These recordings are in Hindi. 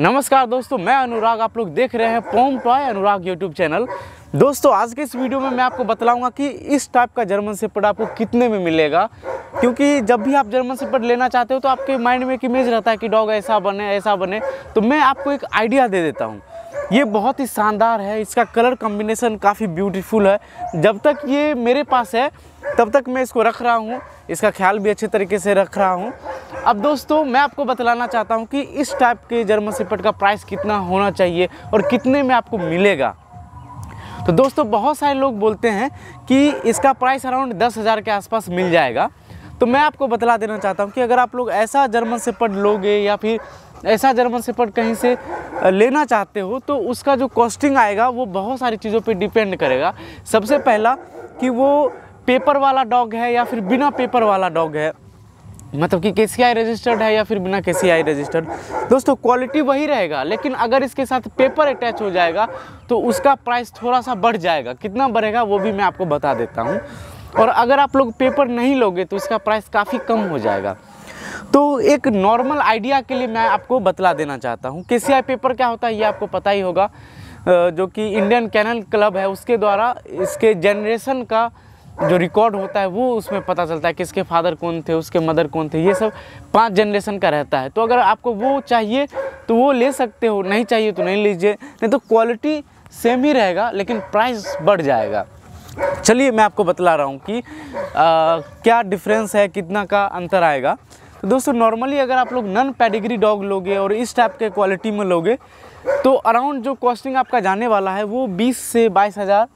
नमस्कार दोस्तों मैं अनुराग आप लोग देख रहे हैं पोम टॉय अनुराग यूट्यूब चैनल दोस्तों आज के इस वीडियो में मैं आपको बतलाऊंगा कि इस टाइप का जर्मन सेपड आपको कितने में मिलेगा क्योंकि जब भी आप जर्मन सेपर्ड लेना चाहते हो तो आपके माइंड में एक इमेज रहता है कि डॉग ऐसा बने ऐसा बने तो मैं आपको एक आइडिया दे देता हूँ ये बहुत ही शानदार है इसका कलर कॉम्बिनेशन काफ़ी ब्यूटीफुल है जब तक ये मेरे पास है तब तक मैं इसको रख रहा हूँ इसका ख्याल भी अच्छे तरीके से रख रहा हूँ अब दोस्तों मैं आपको बतलाना चाहता हूँ कि इस टाइप के जर्मन सिपट का प्राइस कितना होना चाहिए और कितने में आपको मिलेगा तो दोस्तों बहुत सारे लोग बोलते हैं कि इसका प्राइस अराउंड दस हज़ार के आसपास मिल जाएगा तो मैं आपको बतला देना चाहता हूँ कि अगर आप लोग ऐसा जर्मन सिपट लोगे या फिर ऐसा जर्मन सेपर्ड कहीं से लेना चाहते हो तो उसका जो कॉस्टिंग आएगा वो बहुत सारी चीज़ों पे डिपेंड करेगा सबसे पहला कि वो पेपर वाला डॉग है या फिर बिना पेपर वाला डॉग है मतलब कि के सी आई रजिस्टर्ड है या फिर बिना के सी आई रजिस्टर्ड दोस्तों क्वालिटी वही रहेगा लेकिन अगर इसके साथ पेपर अटैच हो जाएगा तो उसका प्राइस थोड़ा सा बढ़ जाएगा कितना बढ़ेगा वो भी मैं आपको बता देता हूँ और अगर आप लोग पेपर नहीं लोगे तो इसका प्राइस काफ़ी कम हो जाएगा तो एक नॉर्मल आइडिया के लिए मैं आपको बतला देना चाहता हूँ के पेपर क्या होता है ये आपको पता ही होगा जो कि इंडियन कैनल क्लब है उसके द्वारा इसके जनरेशन का जो रिकॉर्ड होता है वो उसमें पता चलता है किसके फादर कौन थे उसके मदर कौन थे ये सब पांच जनरेशन का रहता है तो अगर आपको वो चाहिए तो वो ले सकते हो नहीं चाहिए तो नहीं लीजिए नहीं तो क्वालिटी सेम ही रहेगा लेकिन प्राइस बढ़ जाएगा चलिए मैं आपको बतला रहा हूँ कि आ, क्या डिफरेंस है कितना का अंतर आएगा तो दोस्तों नॉर्मली अगर आप लोग नन पेडिग्री डॉग लोगे और इस टाइप के क्वालिटी में लोगे तो अराउंड जो कॉस्टिंग आपका जाने वाला है वो बीस से बाईस हज़ार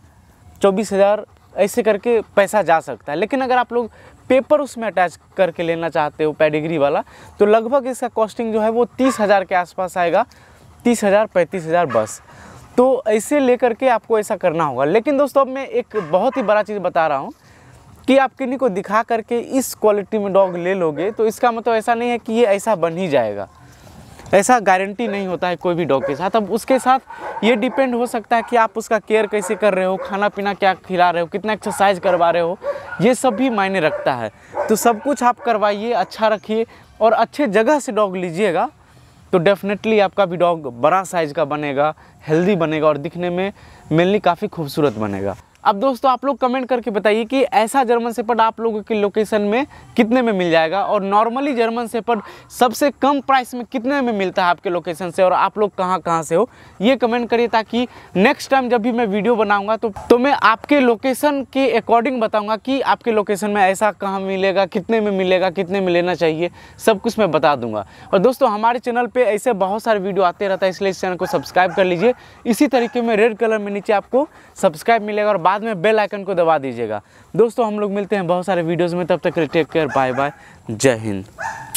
चौबीस हज़ार ऐसे करके पैसा जा सकता है लेकिन अगर आप लोग पेपर उसमें अटैच करके लेना चाहते हो पेडिग्री वाला तो लगभग इसका कॉस्टिंग जो है वो तीस हज़ार के आसपास आएगा तीस हज़ार पैंतीस हज़ार बस तो ऐसे लेकर के आपको ऐसा करना होगा लेकिन दोस्तों अब मैं एक बहुत ही बड़ा चीज़ बता रहा हूँ कि आप किन्हीं को दिखा करके इस क्वालिटी में डॉग ले लोगे तो इसका मतलब ऐसा नहीं है कि ये ऐसा बन ही जाएगा ऐसा गारंटी नहीं होता है कोई भी डॉग के साथ अब उसके साथ ये डिपेंड हो सकता है कि आप उसका केयर कैसे कर रहे हो खाना पीना क्या खिला रहे हो कितना एक्सरसाइज करवा रहे हो ये सब भी मायने रखता है तो सब कुछ आप करवाइए अच्छा रखिए और अच्छे जगह से डॉग लीजिएगा तो डेफिनेटली आपका भी डॉग बड़ा साइज़ का बनेगा हेल्दी बनेगा और दिखने में मेनली काफ़ी खूबसूरत बनेगा अब दोस्तों आप लोग कमेंट करके बताइए कि ऐसा जर्मन सेपर्ड आप लोगों के लोकेशन में कितने में मिल जाएगा और नॉर्मली जर्मन सेपर्ड सबसे कम प्राइस में कितने में मिलता है आपके लोकेशन से और आप लोग कहाँ कहाँ से हो ये कमेंट करिए ताकि नेक्स्ट टाइम जब भी मैं वीडियो बनाऊँगा तो, तो मैं आपके लोकेशन के अकॉर्डिंग बताऊँगा कि आपके लोकेशन में ऐसा कहाँ मिलेगा कितने में मिलेगा कितने में लेना चाहिए सब कुछ मैं बता दूंगा और दोस्तों हमारे चैनल पर ऐसे बहुत सारे वीडियो आते रहता है इसलिए इस चैनल को सब्सक्राइब कर लीजिए इसी तरीके में रेड कलर में नीचे आपको सब्सक्राइब मिलेगा और बाद में बेल आइकन को दबा दीजिएगा दोस्तों हम लोग मिलते हैं बहुत सारे वीडियोज़ में तब तक टेक केयर बाय बाय जय हिंद